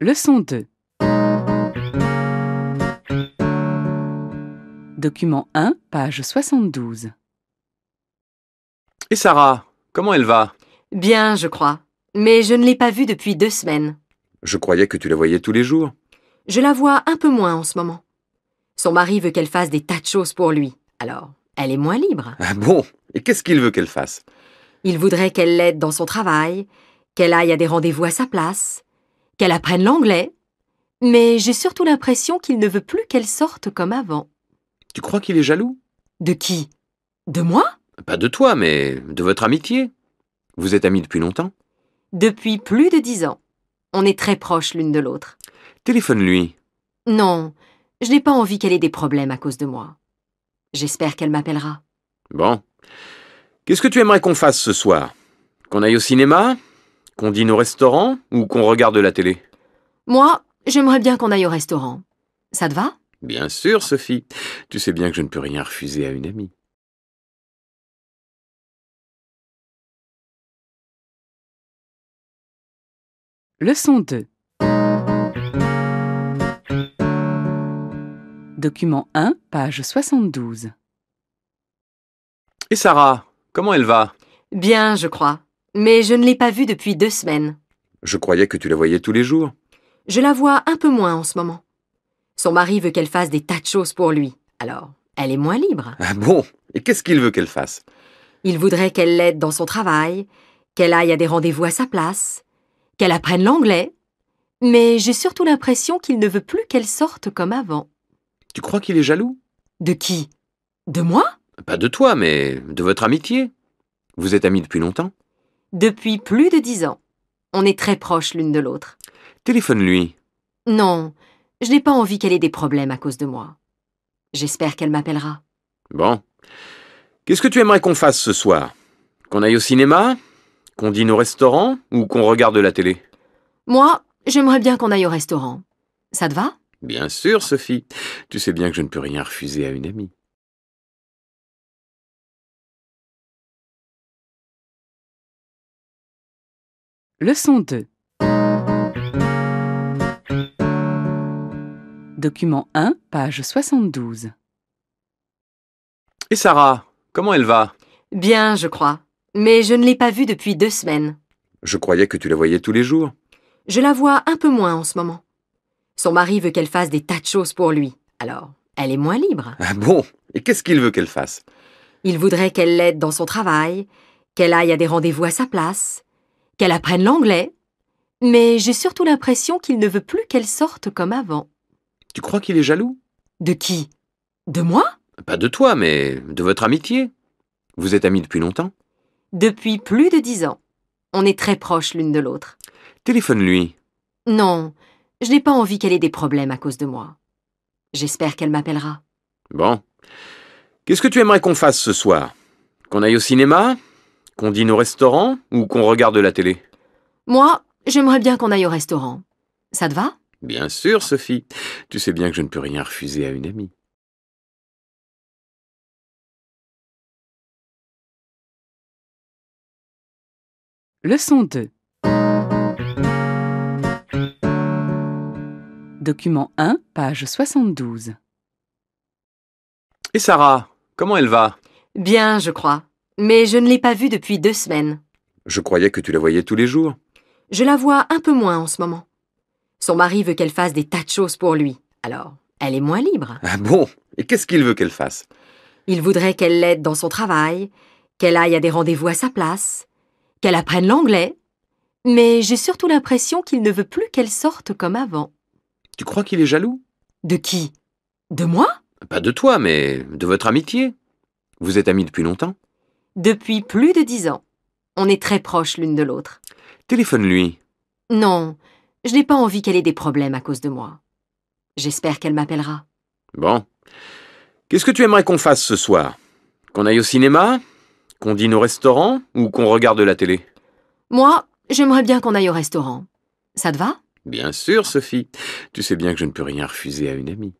Leçon 2. Document 1, page 72. Et Sarah, comment elle va Bien, je crois. Mais je ne l'ai pas vue depuis deux semaines. Je croyais que tu la voyais tous les jours. Je la vois un peu moins en ce moment. Son mari veut qu'elle fasse des tas de choses pour lui. Alors, elle est moins libre. Ah bon Et qu'est-ce qu'il veut qu'elle fasse Il voudrait qu'elle l'aide dans son travail, qu'elle aille à des rendez-vous à sa place, qu'elle apprenne l'anglais, mais j'ai surtout l'impression qu'il ne veut plus qu'elle sorte comme avant. Tu crois qu'il est jaloux De qui De moi Pas de toi, mais de votre amitié. Vous êtes amis depuis longtemps Depuis plus de dix ans. On est très proches l'une de l'autre. Téléphone-lui. Non, je n'ai pas envie qu'elle ait des problèmes à cause de moi. J'espère qu'elle m'appellera. Bon. Qu'est-ce que tu aimerais qu'on fasse ce soir Qu'on aille au cinéma qu'on dîne au restaurant ou qu'on regarde la télé Moi, j'aimerais bien qu'on aille au restaurant. Ça te va Bien sûr, Sophie. Tu sais bien que je ne peux rien refuser à une amie. Leçon 2 Document 1, page 72. Et Sarah, comment elle va Bien, je crois mais je ne l'ai pas vue depuis deux semaines. Je croyais que tu la voyais tous les jours. Je la vois un peu moins en ce moment. Son mari veut qu'elle fasse des tas de choses pour lui. Alors, elle est moins libre. Ah bon Et qu'est-ce qu'il veut qu'elle fasse Il voudrait qu'elle l'aide dans son travail, qu'elle aille à des rendez-vous à sa place, qu'elle apprenne l'anglais. Mais j'ai surtout l'impression qu'il ne veut plus qu'elle sorte comme avant. Tu crois qu'il est jaloux De qui De moi Pas de toi, mais de votre amitié. Vous êtes amis depuis longtemps depuis plus de dix ans. On est très proches l'une de l'autre. Téléphone-lui. Non, je n'ai pas envie qu'elle ait des problèmes à cause de moi. J'espère qu'elle m'appellera. Bon. Qu'est-ce que tu aimerais qu'on fasse ce soir Qu'on aille au cinéma Qu'on dîne au restaurant Ou qu'on regarde la télé Moi, j'aimerais bien qu'on aille au restaurant. Ça te va Bien sûr, Sophie. Tu sais bien que je ne peux rien refuser à une amie. Leçon 2. Document 1, page 72. Et Sarah, comment elle va Bien, je crois. Mais je ne l'ai pas vue depuis deux semaines. Je croyais que tu la voyais tous les jours. Je la vois un peu moins en ce moment. Son mari veut qu'elle fasse des tas de choses pour lui. Alors, elle est moins libre. Ah bon Et qu'est-ce qu'il veut qu'elle fasse Il voudrait qu'elle l'aide dans son travail, qu'elle aille à des rendez-vous à sa place, qu'elle apprenne l'anglais, mais j'ai surtout l'impression qu'il ne veut plus qu'elle sorte comme avant. Tu crois qu'il est jaloux De qui De moi Pas de toi, mais de votre amitié. Vous êtes amis depuis longtemps Depuis plus de dix ans. On est très proches l'une de l'autre. Téléphone-lui. Non, je n'ai pas envie qu'elle ait des problèmes à cause de moi. J'espère qu'elle m'appellera. Bon. Qu'est-ce que tu aimerais qu'on fasse ce soir Qu'on aille au cinéma qu'on dîne au restaurant ou qu'on regarde la télé Moi, j'aimerais bien qu'on aille au restaurant. Ça te va Bien sûr, Sophie. Tu sais bien que je ne peux rien refuser à une amie. Leçon 2 Document 1, page 72. Et Sarah, comment elle va Bien, je crois mais je ne l'ai pas vue depuis deux semaines. Je croyais que tu la voyais tous les jours. Je la vois un peu moins en ce moment. Son mari veut qu'elle fasse des tas de choses pour lui, alors elle est moins libre. Ah bon Et qu'est-ce qu'il veut qu'elle fasse Il voudrait qu'elle l'aide dans son travail, qu'elle aille à des rendez-vous à sa place, qu'elle apprenne l'anglais. Mais j'ai surtout l'impression qu'il ne veut plus qu'elle sorte comme avant. Tu crois qu'il est jaloux De qui De moi Pas de toi, mais de votre amitié. Vous êtes amis depuis longtemps depuis plus de dix ans. On est très proches l'une de l'autre. Téléphone-lui. Non, je n'ai pas envie qu'elle ait des problèmes à cause de moi. J'espère qu'elle m'appellera. Bon. Qu'est-ce que tu aimerais qu'on fasse ce soir Qu'on aille au cinéma Qu'on dîne au restaurant Ou qu'on regarde la télé Moi, j'aimerais bien qu'on aille au restaurant. Ça te va Bien sûr, Sophie. Tu sais bien que je ne peux rien refuser à une amie.